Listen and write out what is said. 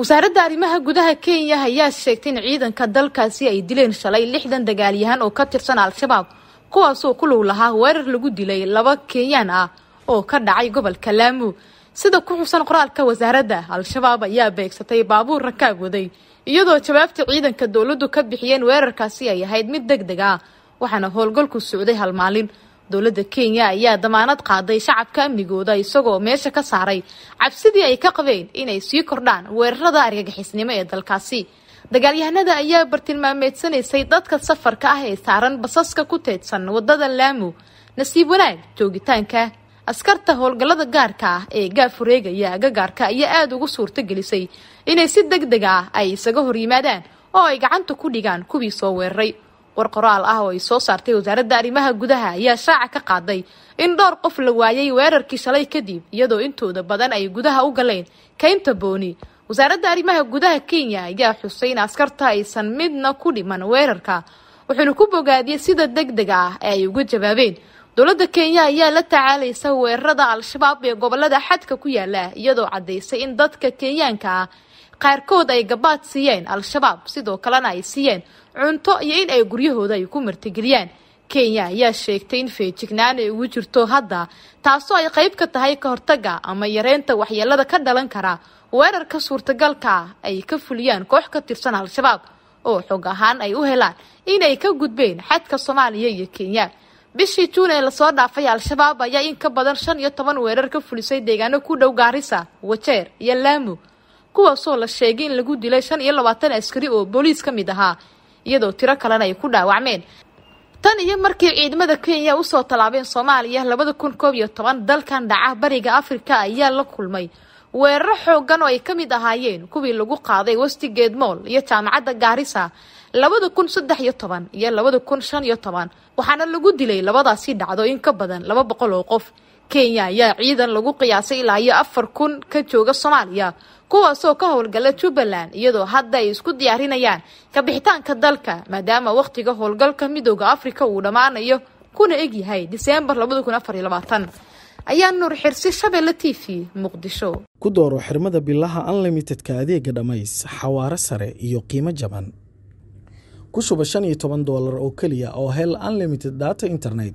wasaaradda arrimaha gudaha kenya ayaa sheegtay in ciidanka dalkaasi ay dileen shalay lixdan dagaalyahan oo ka tirsan al-shabaab kuwaasoo ku low lahaa weerar lagu dilay laba kenyaan ah oo ka dhacay gobolka laamu sida ku xusan qoraalka wasaaradda al-shabaab ayaa beegsatay baabuur rakaab waday iyadoo jawaabta ciidanka dowladdu ka bixiyeen weerarkaasi ay ahayd mid deg deg ah waxaana howlgalku socday hal maalin dowladda kenya ayaa damaanad qaaday shacabka amnigooda isagoo meesha ka saaray cabsidii ay ka qabeen inay sii kordhaan weerarada argagixisnimo ee dalkaasi dagaalyahanada ayaa bartilmaameedsanaysay dadka safarka ah ee saaran basaska ku teedsan wadada laamu nasiib wanaag joogitaanka askarta howlgallada gaarka ah ee gaafureegaya agagaarka ayaa aada ugu suurto gelisay inay si deg deg ah ay isaga hor yimaadaan oo ay gacanta ku dhigaan kuwii soo weeraray war ah oo ay soo saartay wasaaradda arrimaha gudaha ayaa shaaca ka qaaday in dhowr qof la waayay weerarkii shalay kadib iyadoo intooda badan ay gudaha u galeen kaynta booni wasaaradda arrimaha gudaha kenya ayaa xusay in askarta aysan midna ku dhiman weerarka wuxuuna ku bogaadiyey sida deg dega ah ee ay uga jawaabeen dowladda kenya ayaa la tacaalaysa weerarada al-shabaab ee gobollada xadka ku yaalla iyadoo caddaysay in dadka kenyaanka ah qaarkood ay gabaad siiyeen al-shabaab sidoo kalena ay siiyeen cunto iyo in ay guryahooda ay ku martigeliyaan kenya ayaa sheegtay in feejignaan ay ugu jirto hadda taasoo ay qayb ka tahay ka hortagga ama yareynta waxyeelada ka dhalan kara weerarka suurtagalka ay ka fuliyaan koox ka tirsan al-shabaab oo xog ahaan ay u helaan inay ka gudbeen xadka soomaaliya iyo kenya bishii juun ee lasoo dhaafay al-shabaab ayaa in ka badan shan iyo toban weerar ka fulisay deegaano ku dhow gaarisa wajeer iyo laamo kuwaasoo la sheegay in lagu dilay shan iyo labaatan askari oo booliis ka mid ahaa iyadoo tiro kalena ay ku dhaawacmeen tan iyo markii ciidamada kenya usoo tallaabeen soomaaliya labada kun koob iyo toban dalkan dhaca bariga afrika ayaa la kulmay weeraro xoogan oo ay ka mid ahaayeen kuwii lagu qaaday westigeed mool iyo jaamacadda gaarisa labada kun saddex iyo toban iyo labada kun shan iyo toban waxaana lagu dilay labadaasi dhacdo in ka badan laba boqol oo qof kenya ayaa ciidan lagu qiyaasay ilaa iyo afar kun ka jooga soomaaliya kuwaasoo ka howlgala jubbaland iyadoo hadda ay isku diyaarinayaan kabixitaanka dalka maadaama wakhtiga howlgalka midooda afrika uu dhammaanayo kuna egyahay diseembar ayaa nuur xirsi shabeelle t v muqdisho ku dooro xirmada bilaha unlimitedka adeega dhammays xawaare sare iyo qiimo jaban ku shuba shan iyo toban doolar oo keliya oo hel unlimited data internet